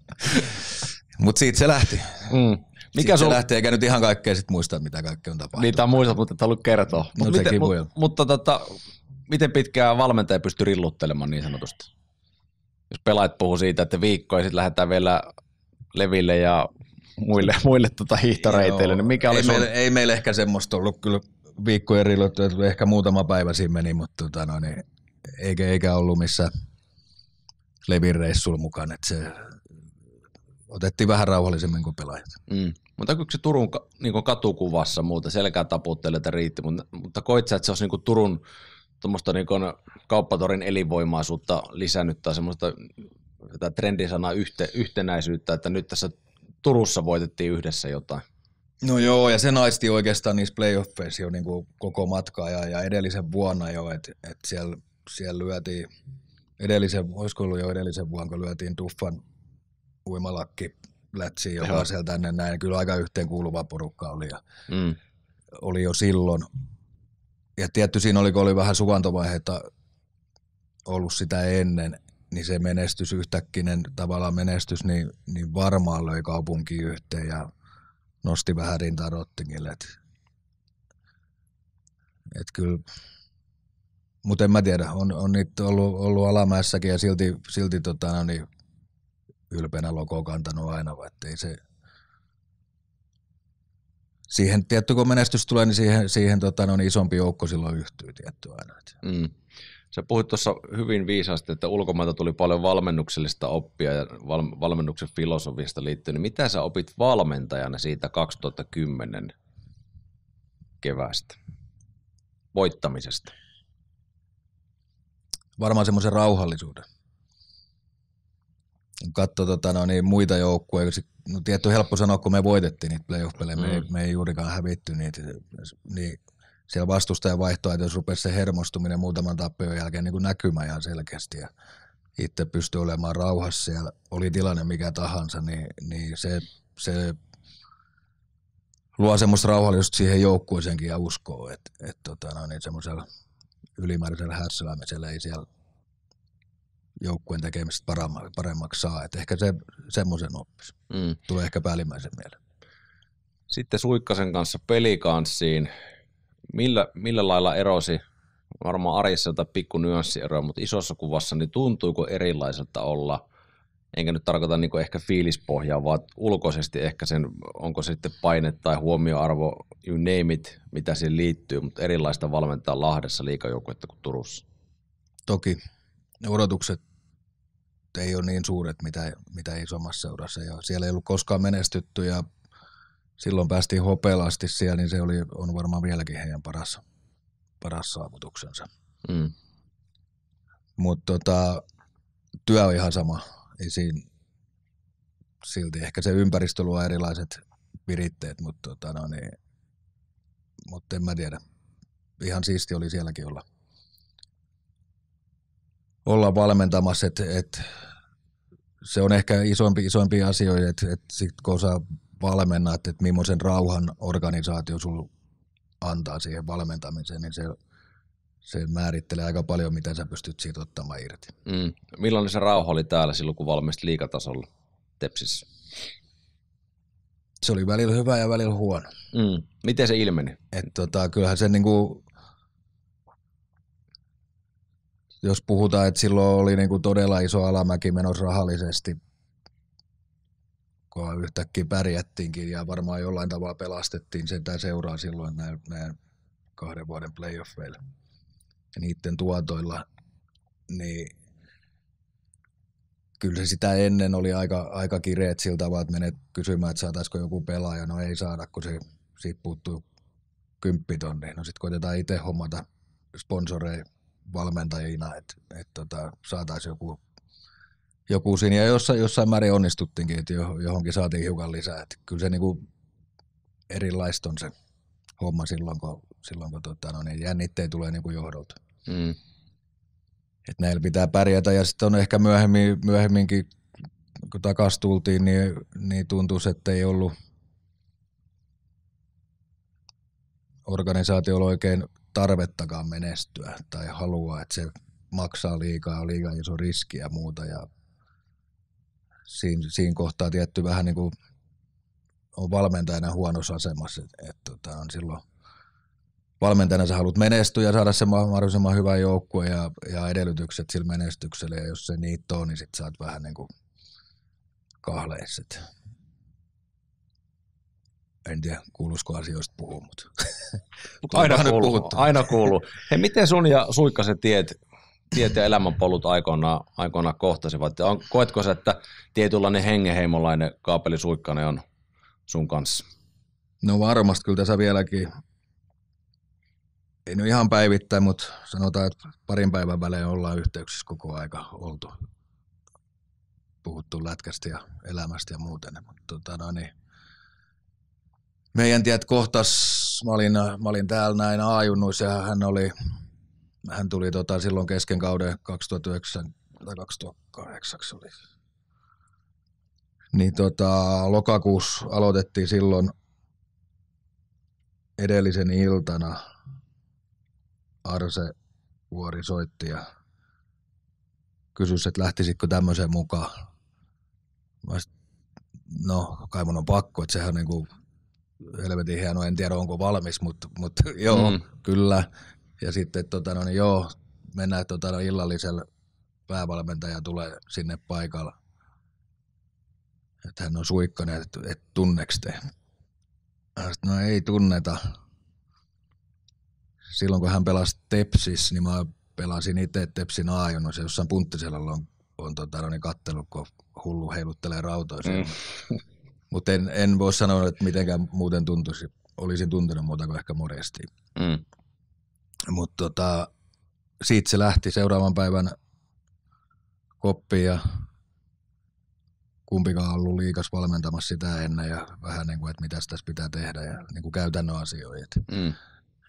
[SPEAKER 2] Mutta siitä se lähti. Mm. Mikä se lähti? eikä nyt ihan kaikkea sit muista, mitä kaikkea on tapahtunut. Niitä muista, mutta et halua kertoa. Mut no, miten, mu-
[SPEAKER 1] mutta tota, miten pitkään valmentaja pystyy rilluttelemaan niin sanotusti? Jos pelaajat puhuu siitä, että viikko ja sitten lähdetään vielä Leville ja muille,
[SPEAKER 2] muille tuota hiihtoreiteille, niin mikä oli ei, sun... ei meillä ehkä semmoista ollut kyllä viikkojen rilluttelu, ehkä muutama päivä siinä meni, mutta tota, no, niin, eikä, eikä ollut missä Levin reissulla mukaan, että se otettiin vähän rauhallisemmin kuin pelaajat. Mm.
[SPEAKER 1] Mutta kyllä se Turun niin katukuvassa muuta, selkää taputtelee, että riitti, mutta, mutta koit sä, että se olisi niin Turun tuommoista niin kauppatorin elinvoimaisuutta lisännyt tai semmoista tätä trendisanaa yhte, yhtenäisyyttä, että nyt tässä Turussa voitettiin yhdessä jotain.
[SPEAKER 2] No joo, ja se naisti oikeastaan niissä playoffeissa jo niin kuin koko matkaa ja, ja edellisen vuonna jo, että et siellä, siellä lyötiin edellisen, olisiko ollut jo edellisen vuonna, kun lyötiin Tuffan uimalakki lätsiin, joka sieltä tänne näin. Kyllä aika yhteenkuuluva porukka oli ja mm. oli jo silloin ja tietty siinä oli, kun oli vähän suvantovaiheita ollut sitä ennen, niin se menestys yhtäkkinen tavallaan menestys, niin, niin varmaan löi kaupunki yhteen ja nosti vähän rintaa rottingille. Et, et kyllä, mutta en mä tiedä, on, on niitä ollut, ollut alamäessäkin ja silti, silti tota, no niin, ylpeänä logo kantanut aina, että ei se, siihen, tietty kun menestys tulee, niin siihen, siihen tota, no, niin isompi joukko silloin yhtyy tietty aina.
[SPEAKER 1] Mm. Sä puhuit tuossa hyvin viisaasti, että ulkomailta tuli paljon valmennuksellista oppia ja val- valmennuksen filosofista liittyen. Niin mitä sä opit valmentajana siitä 2010 kevästä, voittamisesta?
[SPEAKER 2] Varmaan semmoisen rauhallisuuden. Katso tota, no niin, muita joukkueita, no tietty helppo sanoa, kun me voitettiin niitä playoff-pelejä, mm. me, ei, mm. me ei juurikaan hävitty niitä, niin siellä vastustajan jos rupesi se hermostuminen muutaman tappion jälkeen niin kuin näkymään ihan selkeästi ja itse pystyi olemaan rauhassa siellä, oli tilanne mikä tahansa, niin, niin se, se luo semmoista rauhallisuutta siihen joukkueeseenkin ja uskoo, että et, tota, no niin, semmoisella ylimääräisellä hässälämisellä ei siellä joukkueen tekemistä paremmaksi, paremmaksi saa. Et ehkä se, semmoisen oppisi. Mm. Tulee ehkä päällimmäisen mieleen.
[SPEAKER 1] Sitten Suikkasen kanssa pelikanssiin. Millä, millä lailla erosi varmaan arjessa jotain pikku nyanssieroa, mutta isossa kuvassa niin tuntuuko erilaiselta olla, enkä nyt tarkoita niin ehkä fiilispohjaa, vaan ulkoisesti ehkä sen, onko se sitten paine tai huomioarvo, you name it, mitä siihen liittyy, mutta erilaista valmentaa Lahdessa
[SPEAKER 2] liikajoukkuetta kuin Turussa. Toki ne odotukset ei ole niin suuret, mitä, mitä isommassa seurassa. Ja siellä ei ollut koskaan menestytty ja silloin päästiin hopelasti siellä, niin se oli, on varmaan vieläkin heidän paras, paras saavutuksensa. Mm. Mutta tota, työ on ihan sama. Ei siinä, silti ehkä se ympäristö luo erilaiset viritteet, mutta tota, no niin, mut en mä tiedä. Ihan siisti oli sielläkin olla – olla valmentamassa, että et, se on ehkä isoimpia isoimpi asioita, että et sit kun sä valmennat, että millaisen rauhan organisaatio sulla antaa siihen valmentamiseen, niin se, se määrittelee aika paljon, mitä sä pystyt siitä ottamaan irti.
[SPEAKER 1] Mm. Millainen se rauha oli täällä silloin, kun valmistit liikatasolla Tepsissä?
[SPEAKER 2] Se oli välillä hyvä ja välillä huono. Mm. Miten se ilmeni? Et tota, kyllähän se niinku, jos puhutaan, että silloin oli niin kuin todella iso alamäki menossa rahallisesti, kun yhtäkkiä pärjättiinkin ja varmaan jollain tavalla pelastettiin sentään seuraa silloin näin, näin kahden vuoden playoffeilla ja niiden tuotoilla, niin kyllä se sitä ennen oli aika, aika kireet siltä tavalla, että menet kysymään, että saataisiko joku pelaaja. No ei saada, kun se, siitä puuttuu kymppitonni. No sitten koitetaan itse hommata sponsoreja valmentajina, että et tota, saataisiin joku, joku siinä. Ja jossain, jossain määrin onnistuttiinkin, että johonkin saatiin hiukan lisää. Että kyllä se niinku erilaista on se homma silloin, kun, silloin, kun tota, no niin jännitteet tulee niinku johdolta. Mm. näillä pitää pärjätä ja sitten on ehkä myöhemmin, myöhemminkin, kun takaisin tultiin, niin, niin tuntuu, että ei ollut organisaatiolla oikein tarvettakaan menestyä tai halua, että se maksaa liikaa, on liikaa iso riski ja muuta. Ja siinä, siinä kohtaa tietty vähän niin kuin on valmentajana huonossa asemassa, että, että, tota, on silloin valmentajana sä haluat menestyä ja saada se mahdollisimman hyvä joukkue ja, ja edellytykset sillä menestyksellä ja jos se niitä on, niin sit sä oot vähän niin kuin kahleiset. En tiedä, kuuluisiko asioista puhua, mutta Mut aina, aina, kuuluu, puhuttu.
[SPEAKER 1] aina kuuluu. Hei, miten sun ja suikka se tiet, tiet ja elämänpolut aikoinaan, aikoinaan kohtasivat? On, koetko sä, että tietynlainen hengenheimolainen Kaapeli Suikkanen on sun kanssa?
[SPEAKER 2] No varmasti kyllä tässä vieläkin. Ei nyt ihan päivittäin, mutta sanotaan, että parin päivän välein ollaan yhteyksissä koko aika oltu. Puhuttu lätkästä ja elämästä ja muuten. Mutta tota, no niin, meidän tiet kohtas, mä olin, mä olin täällä näin aajunnuissa ja hän oli, hän tuli tota, silloin kesken kauden 2009 tai 2008 oli. Niin tota, lokakuus aloitettiin silloin edellisen iltana Arse Vuori soitti ja kysyi, että lähtisitkö tämmöiseen mukaan. Mä sit, no, kai mun on pakko, että sehän on niin kuin helvetin hieno, en tiedä onko valmis, mutta mut, joo, mm. kyllä. Ja sitten tota, no, niin joo, mennään tota, no, illallisella päävalmentaja tulee sinne paikalla. Että hän on suikkainen, että et, tunneks te? Sit, no ei tunneta. Silloin kun hän pelasi Tepsis, niin mä pelasin itse Tepsin aajunnossa, jossain punttisella on, on tota, no, niin kattelut, kun hullu heiluttelee rautoja. Mm. Mutta en, en voi sanoa, että mitenkään muuten tuntuisi. Olisin tuntenut muuta kuin ehkä morjesti. Mm. Mutta tota, siitä se lähti seuraavan päivän koppiin ja kumpikaan ollut liikas valmentamassa sitä ennen ja vähän niin kuin, että mitä tässä pitää tehdä ja niin kuin käytännön asioita. Mm.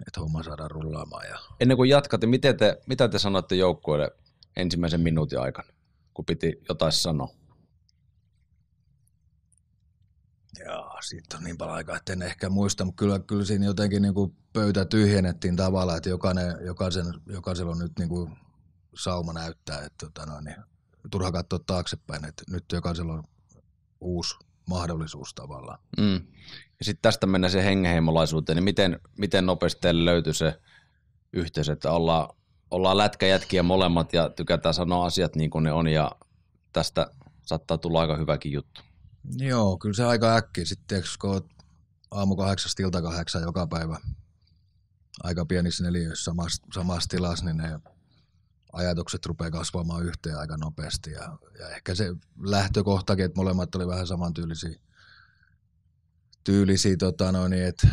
[SPEAKER 2] Että homma saadaan rullaamaan. Ja...
[SPEAKER 1] Ennen kuin jatkatte, miten te, mitä te sanoitte joukkueelle ensimmäisen minuutin aikana, kun piti jotain
[SPEAKER 2] sanoa? Joo, siitä on niin paljon aikaa, että en ehkä muista, mutta kyllä, kyllä siinä jotenkin niin kuin pöytä tyhjennettiin tavallaan, että jokainen, jokaisen, jokaisella on nyt niin kuin sauma näyttää, että tota noin, niin, turha katsoa taaksepäin, että nyt jokaisella on uusi mahdollisuus tavallaan. Mm. Ja sitten
[SPEAKER 1] tästä mennään se hengenheimolaisuuteen, niin miten, miten nopeasti teille löytyi se yhteys, että ollaan, ollaan lätkäjätkiä molemmat ja tykätään sanoa asiat niin kuin ne on ja tästä saattaa tulla aika hyväkin juttu.
[SPEAKER 2] Joo, kyllä se aika äkkiä. Sitten kun olet aamu kahdeksasta ilta kahdeksan joka päivä aika pienissä neliöissä samassa, samassa tilassa, niin ne ajatukset rupeaa kasvamaan yhteen aika nopeasti. Ja, ja ehkä se lähtökohtakin, että molemmat oli vähän samantyyllisiä tyylisiä, tota noin, niin, että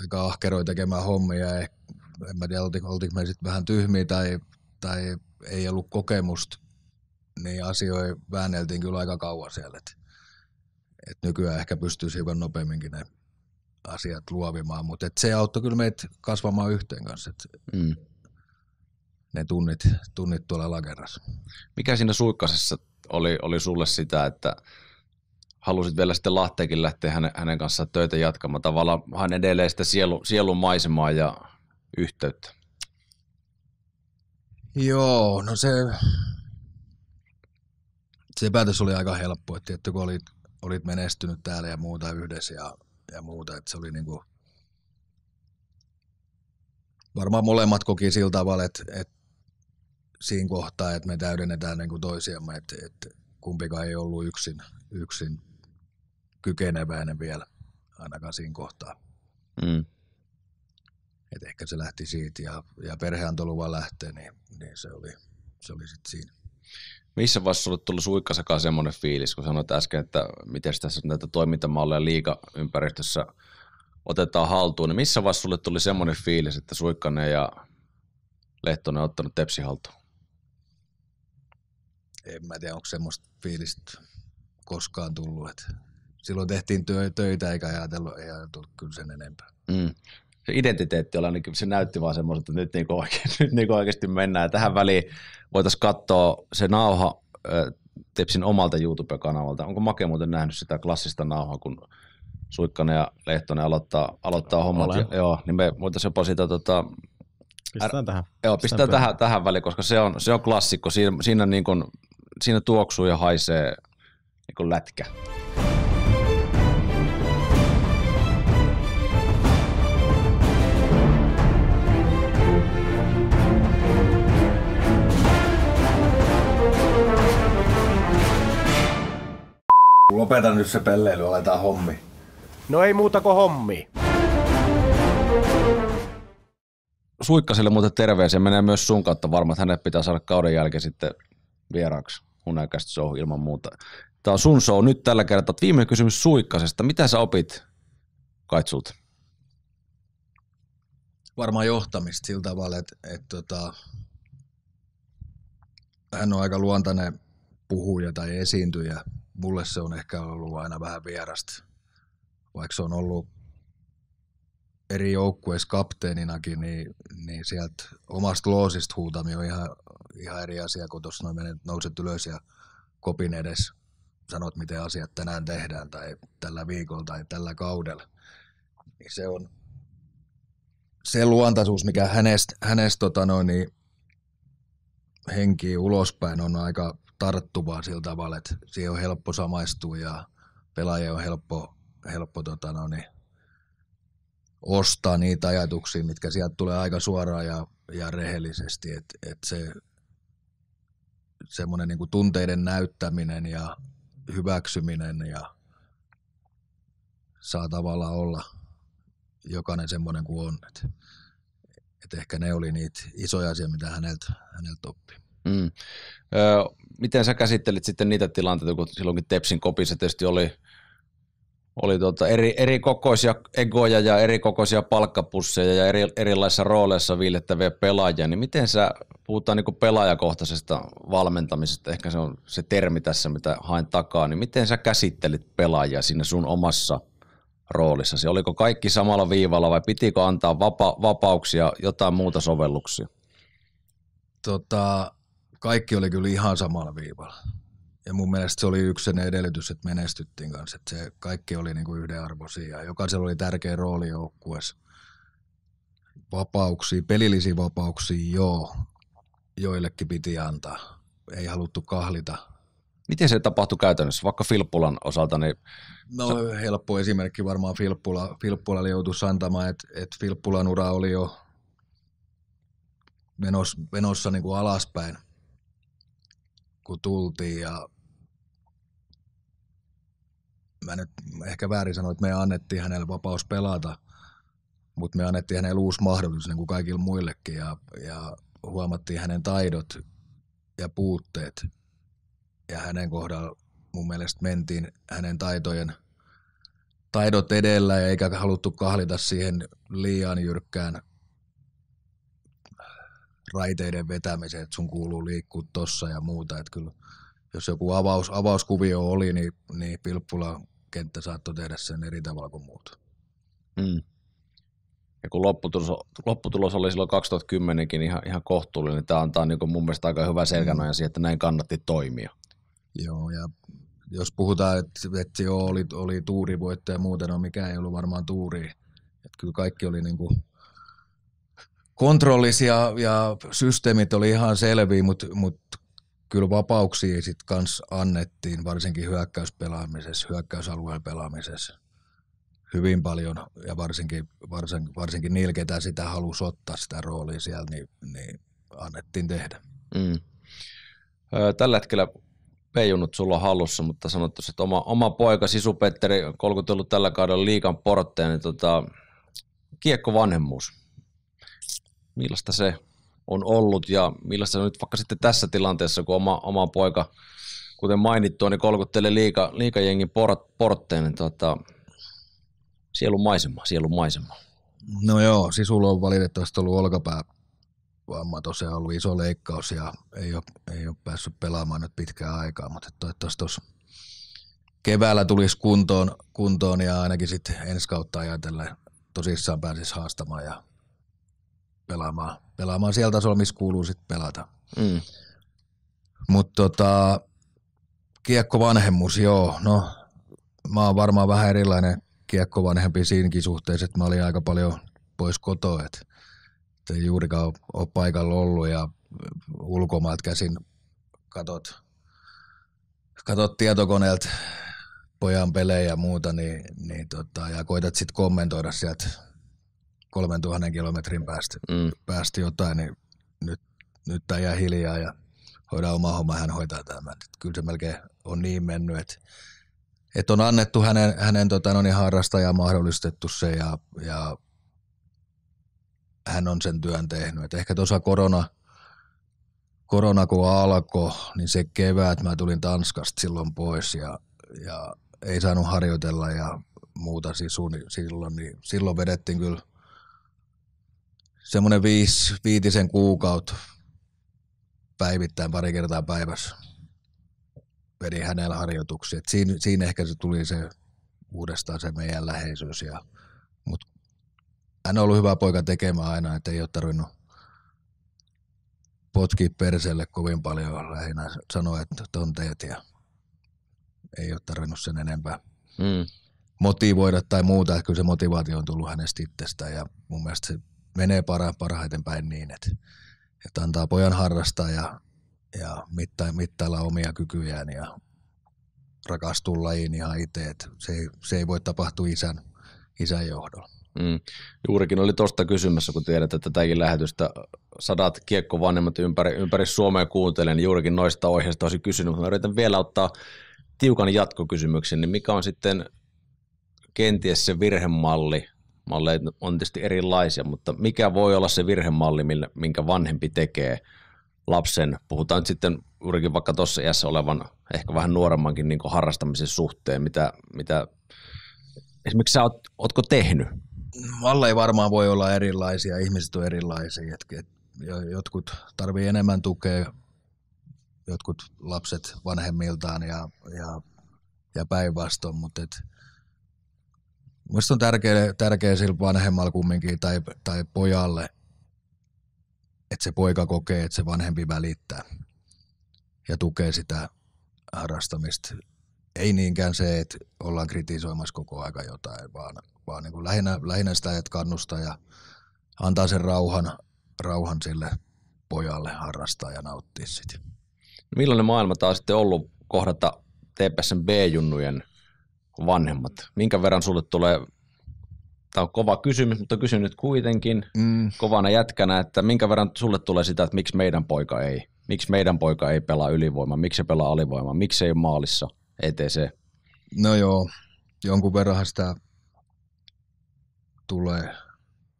[SPEAKER 2] aika ahkeroi tekemään hommia. Ehkä, en mä tiedä, oltiko, oltiko me sitten vähän tyhmiä tai, tai ei ollut kokemusta, niin asioita väänneltiin kyllä aika kauan siellä. Et et nykyään ehkä pystyisi hiukan nopeamminkin ne asiat luovimaan, mutta et se auttoi kyllä meitä kasvamaan yhteen kanssa. Et mm. Ne tunnit, tunnit tuolla lagerassa.
[SPEAKER 1] Mikä siinä suikkasessa oli, oli sulle sitä, että halusit vielä sitten Lahteenkin lähteä hänen, hänen kanssaan töitä jatkamaan. Tavallaan hän edelleen sitä sielu, sielun maisemaa ja yhteyttä.
[SPEAKER 2] Joo, no se, se päätös oli aika helppo, että kun oli olit menestynyt täällä ja muuta yhdessä ja, ja muuta, että se oli niin kuin, varmaan molemmat koki sillä tavalla, että, että siinä kohtaa, että me täydennetään niin kuin toisiamme, että, että kumpikaan ei ollut yksin, yksin kykeneväinen vielä ainakaan siinä kohtaa. Mm. Et ehkä se lähti siitä ja, ja perhe antoi luvan lähteä, niin, niin se oli, se oli sitten siinä.
[SPEAKER 1] Missä vaiheessa sulle tullut suikkasakaan semmoinen fiilis, kun sanoit äsken, että miten tässä näitä toimintamalleja liikaympäristössä otetaan haltuun, niin missä vaiheessa sulle tuli semmoinen fiilis, että suikkane ja Lehtonen on ottanut tepsi haltuun?
[SPEAKER 2] En mä tiedä, onko semmoista fiilistä koskaan tullut. Että silloin tehtiin työ, töitä eikä ajatellut, ei ajatellut kyllä sen enempää. Mm se identiteetti oli ainakin, se näytti vaan semmoiselta, että nyt niinku,
[SPEAKER 1] oikein, nyt niinku oikeasti mennään. Ja tähän väliin voitaisiin katsoa se nauha äh, Tepsin omalta YouTube-kanavalta. Onko Make muuten nähnyt sitä klassista nauhaa, kun Suikkanen ja Lehtonen aloittaa, aloittaa hommat. Ja, joo, niin me voitaisiin jopa sitä tota, Pistetään
[SPEAKER 3] tähän. Joo, pistetään, tähän,
[SPEAKER 1] tähän väliin, koska se on, se on klassikko. Siinä, siinä, niin kun siinä tuoksuu ja haisee niin kuin lätkä.
[SPEAKER 2] Lopeta nyt se pelleily, aletaan hommi.
[SPEAKER 3] No ei muuta kuin hommi.
[SPEAKER 1] Suikkaselle muuten terveisiä menee myös sun kautta varmaan, että hänet pitää saada kauden jälkeen sitten vieraaksi hunäkästä show ilman muuta. Tämä on sun show nyt tällä kertaa. Viimeinen kysymys Suikkasesta. Mitä sä opit
[SPEAKER 2] kaitsut? Varmaan johtamista sillä tavalla, että, että tota, hän on aika luontainen puhuja tai esiintyjä – mulle se on ehkä ollut aina vähän vierasta. Vaikka se on ollut eri joukkueissa kapteeninakin, niin, niin sieltä omasta loosista huutamia, on ihan, ihan eri asia, kun tuossa menet, nouset ylös ja kopin edes sanot, miten asiat tänään tehdään tai tällä viikolla tai tällä kaudella. Niin se on se luontaisuus, mikä hänestä, hänestä tota noin, niin ulospäin on aika tarttuvaa sillä tavalla, että siihen on helppo samaistua ja pelaajien on helppo, helppo tota no niin, ostaa niitä ajatuksia, mitkä sieltä tulee aika suoraan ja, ja rehellisesti. Et, et se semmoinen niin tunteiden näyttäminen ja hyväksyminen ja saa tavallaan olla jokainen semmoinen kuin on. Et, et ehkä ne oli niitä isoja asioita, mitä häneltä, häneltä oppi.
[SPEAKER 1] Mm miten sä käsittelit sitten niitä tilanteita, kun silloinkin Tepsin kopissa tietysti oli, oli tuota eri, eri kokoisia egoja ja eri kokoisia palkkapusseja ja eri, erilaisissa rooleissa viilettäviä pelaajia, niin miten sä, puhutaan niin pelaajakohtaisesta valmentamisesta, ehkä se on se termi tässä, mitä haen takaa, niin miten sä käsittelit pelaajia siinä sun omassa roolissasi? Oliko kaikki samalla viivalla vai pitikö antaa vapa, vapauksia, jotain muuta sovelluksia?
[SPEAKER 2] Tota, kaikki oli kyllä ihan samalla viivalla. Ja mun mielestä se oli yksi sen edellytys, että menestyttiin kanssa. Että se kaikki oli niin kuin yhdenarvoisia jokaisella oli tärkeä rooli joukkueessa. Vapauksia, pelillisiä vapauksia, joo, joillekin piti antaa. Ei haluttu kahlita.
[SPEAKER 1] Miten se tapahtui käytännössä, vaikka Filppulan osalta? Niin...
[SPEAKER 2] No helppo esimerkki varmaan Filppula. Filppula joutui santamaan, että et Filppulan ura oli jo menossa, menossa niin kuin alaspäin – kun tultiin ja mä nyt ehkä väärin sanoin, että me annettiin hänelle vapaus pelata, mutta me annettiin hänelle uusi mahdollisuus niin kuin kaikille muillekin ja, ja huomattiin hänen taidot ja puutteet. Ja hänen kohdalla mun mielestä mentiin hänen taitojen taidot edellä eikä haluttu kahlita siihen liian jyrkkään raiteiden vetämiseen, että sun kuuluu liikkua tossa ja muuta. Että kyllä, jos joku avaus, avauskuvio oli, niin, niin Pilppula kenttä saattoi tehdä sen eri tavalla kuin muut. Mm.
[SPEAKER 1] Ja kun lopputulos, lopputulos oli silloin 2010kin ihan, ihan kohtuullinen, niin tämä antaa niin mun mielestä aika hyvä selkänoja mm. siihen, että näin kannatti toimia.
[SPEAKER 2] Joo, ja jos puhutaan, että, että joo, oli, oli tuurivoitto ja muuten, no mikä ei ollut varmaan tuuri. Että kyllä kaikki oli niin kuin kontrollis ja, ja systeemit oli ihan selviä, mutta mut kyllä vapauksia sitten kans annettiin, varsinkin hyökkäyspelaamisessa, hyökkäysalueen pelaamisessa hyvin paljon ja varsinkin, varsinkin, varsinkin niillä, ketä sitä halusi ottaa sitä roolia siellä, niin, niin annettiin tehdä.
[SPEAKER 1] Mm. Tällä hetkellä peijunut sulla hallussa, mutta sanottu, että oma, oma poika Sisu Petteri on kolkutellut tällä kaudella liikan portteja, niin tota, kiekko vanhemmuus millaista se on ollut ja millaista se on nyt vaikka sitten tässä tilanteessa, kun oma, oma poika, kuten mainittua, niin kolkuttelee liika, liikajengin port, portteen, niin tota, sielun maisema, sielun maisema.
[SPEAKER 2] No joo, Sisulla on valitettavasti ollut olkapää vamma tosiaan ollut iso leikkaus ja ei ole, ei ole päässyt pelaamaan nyt pitkään aikaa, mutta toivottavasti tuossa keväällä tulisi kuntoon, kuntoon ja ainakin sitten ensi kautta ajatellen tosissaan pääsisi haastamaan ja pelaamaan, pelaamaan sieltä tasolla, missä kuuluu sitten pelata. Mm. Mutta tota, kiekkovanhemmus, joo, no mä oon varmaan vähän erilainen kiekkovanhempi siinäkin suhteessa, että mä olin aika paljon pois kotoa, että et ei juurikaan ole paikalla ollut ja ulkomaat käsin katot, katot tietokoneelta pojan pelejä ja muuta, niin, niin tota, ja koitat sitten kommentoida sieltä 3000 kilometrin päästä, mm. päästä jotain, niin nyt, nyt tämä jää hiljaa ja hoidaan oma homma, hän hoitaa tämän. kyllä se melkein on niin mennyt, että et on annettu hänen, hänen tota, no niin ja mahdollistettu se ja, ja hän on sen työn tehnyt. Et ehkä tuossa korona, korona kun alkoi, niin se kevät mä tulin Tanskasta silloin pois ja, ja ei saanut harjoitella ja muuta siis suuni silloin, niin silloin vedettiin kyllä semmoinen viis viitisen kuukautta päivittäin pari kertaa päivässä vedin hänellä harjoituksia. siinä, siinä, ehkä se tuli se uudestaan se meidän läheisyys. Ja, mut hän on ollut hyvä poika tekemään aina, että ei ole tarvinnut potki perselle kovin paljon lähinnä sanoa, että ton teet ja ei ole tarvinnut sen enempää mm. motivoida tai muuta. Kyllä se motivaatio on tullut hänestä itsestään ja mun mielestä se menee para, parhaiten päin niin, että, että antaa pojan harrastaa ja, ja mitta, mittailla omia kykyjään ja rakastuu lajiin ihan itse. Että se, ei, se ei voi tapahtua isän, isän johdolla.
[SPEAKER 1] Mm. Juurikin oli tuosta kysymässä, kun tiedät, että tätäkin lähetystä sadat kiekkovanhemmat ympäri, ympäri Suomea kuuntelen, niin juurikin noista ohjeista olisin kysynyt, mutta yritän vielä ottaa tiukan jatkokysymyksen, niin mikä on sitten kenties se virhemalli malleja on tietysti erilaisia, mutta mikä voi olla se virhemalli, minkä vanhempi tekee lapsen, puhutaan nyt sitten juurikin vaikka tuossa iässä olevan, ehkä vähän nuoremmankin niin harrastamisen suhteen, mitä, mitä esimerkiksi sä oot, ootko
[SPEAKER 2] tehnyt? Malleja varmaan voi olla erilaisia, ihmiset on erilaisia, et, et, jotkut tarvii enemmän tukea, jotkut lapset vanhemmiltaan ja, ja, ja päinvastoin, mutta et, Mielestäni on tärkeä, tärkeä sillä vanhemmalla kumminkin tai, tai pojalle, että se poika kokee, että se vanhempi välittää ja tukee sitä harrastamista. Ei niinkään se, että ollaan kritisoimassa koko aika jotain, vaan, vaan niin kuin lähinnä, lähinnä sitä, että kannustaa ja antaa sen rauhan, rauhan sille pojalle harrastaa ja nauttia sitä.
[SPEAKER 1] Millainen maailma taas sitten ollut kohdata TPSn B-junnujen vanhemmat? Minkä verran sulle tulee, tämä on kova kysymys, mutta kysyn nyt kuitenkin mm. kovana jätkänä, että minkä verran sulle tulee sitä, että miksi meidän poika ei, miksi meidän poika ei pelaa ylivoimaa, miksi se pelaa alivoimaa, miksi se ei ole
[SPEAKER 2] maalissa, etc. No joo, jonkun verran sitä tulee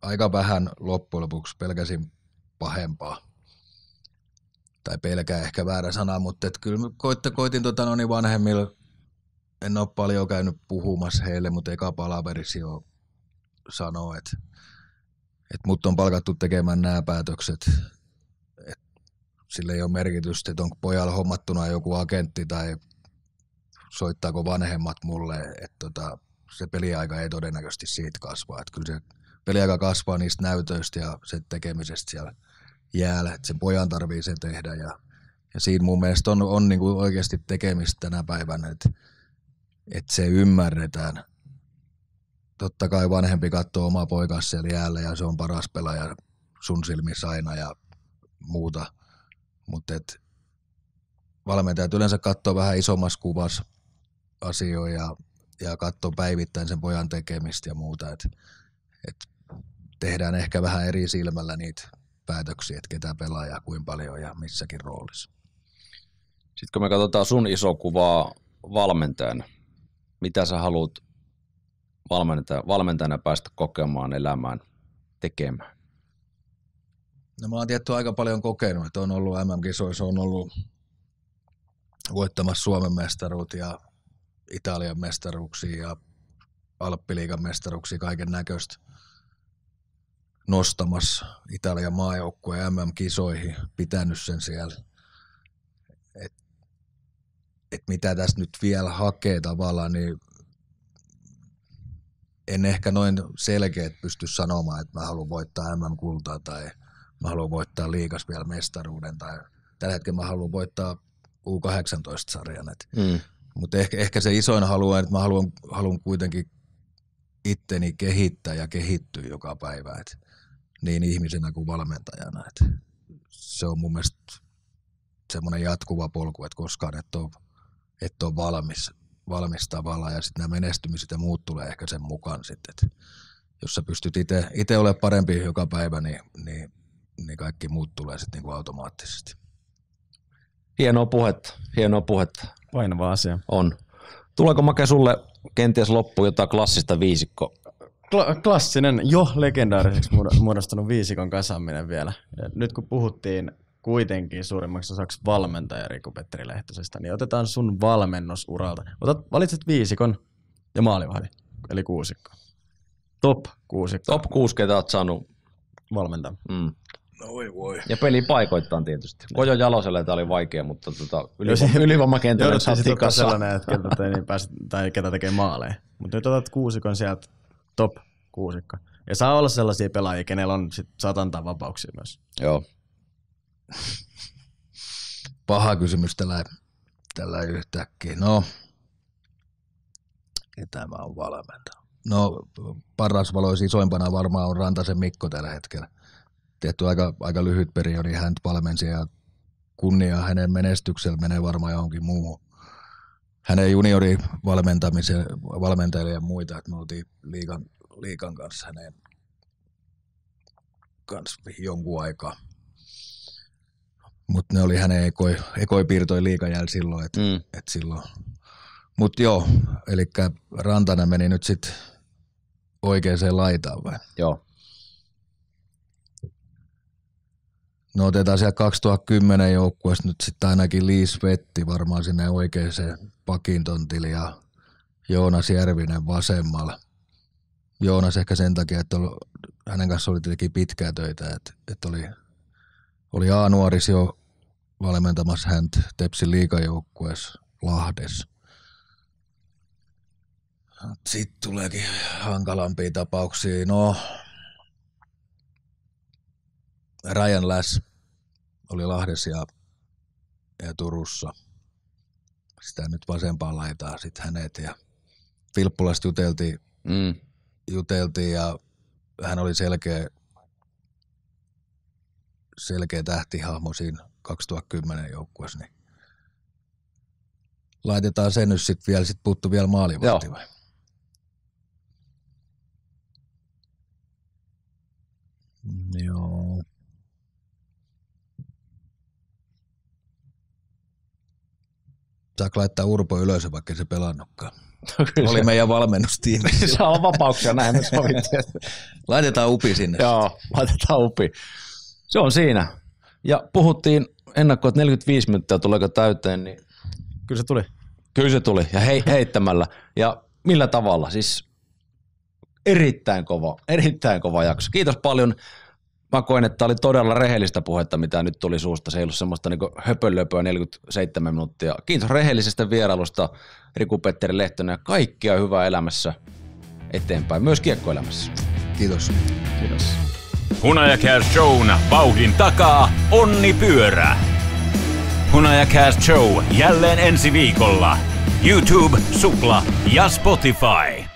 [SPEAKER 2] aika vähän loppujen lopuksi, pelkäsin pahempaa tai pelkää ehkä väärä sana, mutta et kyllä koitin, koitin tota, no niin vanhemmilla en ole paljon käynyt puhumassa heille, mutta eka palaverisi jo sanoo, että, että mut on palkattu tekemään nämä päätökset. Et sillä ei ole merkitystä, että onko pojalla hommattuna joku agentti tai soittaako vanhemmat mulle, että tota, se peliaika ei todennäköisesti siitä kasvaa. Että kyllä se peliaika kasvaa niistä näytöistä ja sen tekemisestä siellä jäällä, että sen pojan tarvii sen tehdä ja, ja siinä mun mielestä on, on niin kuin oikeasti tekemistä tänä päivänä, että että se ymmärretään. Totta kai vanhempi katsoo omaa poikaa siellä jäällä ja se on paras pelaaja sun silmissä aina ja muuta, mutta valmentajat yleensä katsoo vähän isommassa kuvassa asioita ja, ja katsoo päivittäin sen pojan tekemistä ja muuta, että et tehdään ehkä vähän eri silmällä niitä päätöksiä, että ketä pelaa ja kuinka paljon ja missäkin roolissa.
[SPEAKER 1] Sitten kun me katsotaan sun iso kuvaa valmentajana, mitä sä haluat valmentajana, valmentajana päästä kokemaan, elämään, tekemään?
[SPEAKER 2] No mä oon tietty aika paljon kokenut, että on ollut MM-kisoissa, on ollut voittamassa Suomen mestaruut ja Italian mestaruuksia ja Alppiliigan mestaruuksia, kaiken näköistä nostamassa Italian maajoukkueen MM-kisoihin, pitänyt sen siellä et mitä tässä nyt vielä hakee tavallaan, niin en ehkä noin selkeät pysty sanomaan, että mä haluan voittaa MM-kultaa tai mä haluan voittaa liikas vielä mestaruuden tai tällä hetkellä mä haluan voittaa U18-sarjan. Mm. Mutta ehkä, ehkä, se isoin halu on, että mä haluan, haluan kuitenkin itteni kehittää ja kehittyä joka päivä, et niin ihmisenä kuin valmentajana. Et se on mun mielestä semmoinen jatkuva polku, että koskaan et ole että on valmis, valmis tavallaan ja sitten nämä menestymiset ja muut tulee ehkä sen mukaan sitten, että jos sä pystyt itse olemaan parempi joka päivä, niin, niin, niin kaikki muut tulee sitten niinku automaattisesti.
[SPEAKER 1] Hienoa puhetta, hienoa puhetta. Painava asia. On. Tuleeko Make sulle kenties loppu jotain klassista viisikko?
[SPEAKER 3] Kla- klassinen, jo legendaariseksi muodostunut viisikon kasaaminen vielä. Ja nyt kun puhuttiin kuitenkin suurimmaksi osaksi valmentaja Riku Petteri Lehtosesta, niin otetaan sun valmennusuralta. Otat, valitset viisikon ja maalivahdin, eli kuusikko. Top kuusikko. Top kuusi, ketä oot saanut valmentaa. Mm. No voi. Ja
[SPEAKER 1] peli paikoittain tietysti. Kojo Jaloselle tämä oli vaikea, mutta tota, ylivo-
[SPEAKER 3] ylivoimakentällä siis saat siis tikassa. sellainen, että ketä, tota ei niin päästä, tai ketä tekee maaleja. Mutta nyt otat kuusikon sieltä top kuusikko. Ja saa olla sellaisia pelaajia, kenellä on sit, saat antaa vapauksia myös.
[SPEAKER 2] Joo paha kysymys tällä, tällä yhtäkkiä. No, ketä mä oon valmentaa? No, paras valoisi siis isoimpana varmaan on Rantasen Mikko tällä hetkellä. Tehty aika, aika lyhyt periodi, hän valmensi ja kunnia hänen menestyksellä menee varmaan johonkin muuhun. Hänen juniori valmentajille ja muita, että me oltiin liikan, liikan kanssa hänen kanssa jonkun aikaa mutta ne oli hänen ekoi, ekoi piirtoi liikajäl silloin. Et, mm. et silloin. Mutta joo, eli rantana meni nyt sitten oikeaan laitaan vai? Joo. No otetaan siellä 2010 joukkueessa nyt sitten ainakin Liis Vetti varmaan sinne oikeaan pakin tontille ja Joonas Järvinen vasemmalla. Joonas ehkä sen takia, että hänen kanssa oli tietenkin pitkää töitä, että, että oli, oli A-nuoris jo valmentamassa hänet Tepsin liikajoukkueessa Lahdessa. Sitten tuleekin hankalampia tapauksia. No, Rajan Läs oli Lahdessa ja, ja Turussa. Sitä nyt vasempaan laitaa sitten hänet ja Filppulasta juteltiin, mm. juteltiin ja hän oli selkeä, selkeä tähtihahmo siinä 2010 joukkueessa, niin laitetaan sen nyt sitten vielä, sitten puuttu vielä maalivahti vai? Joo. Saanko laittaa Urpo ylös, vaikka se pelannutkaan? No, Oli se... meidän valmennustiimi. Saa on vapauksia, näin me sovittiin. laitetaan upi sinne. Joo, laitetaan upi. Se on siinä.
[SPEAKER 1] Ja puhuttiin ennakkoa, että 45 minuuttia tuleeko täyteen, niin... Kyllä se tuli. Kyllä se tuli, ja hei, heittämällä. Ja millä tavalla? Siis erittäin kova, erittäin kova jakso. Kiitos paljon. Mä koen, että tämä oli todella rehellistä puhetta, mitä nyt tuli suusta. Se ei ollut semmoista niin höpölöpöä 47 minuuttia. Kiitos rehellisestä vierailusta Riku-Petteri Lehtonen ja kaikkia hyvää elämässä eteenpäin, myös kiekkoelämässä.
[SPEAKER 2] Kiitos. Kiitos.
[SPEAKER 1] Hunajakäs showna vauhdin takaa onni pyörä. Hunajakäs show jälleen ensi viikolla.
[SPEAKER 2] YouTube, Supla ja Spotify.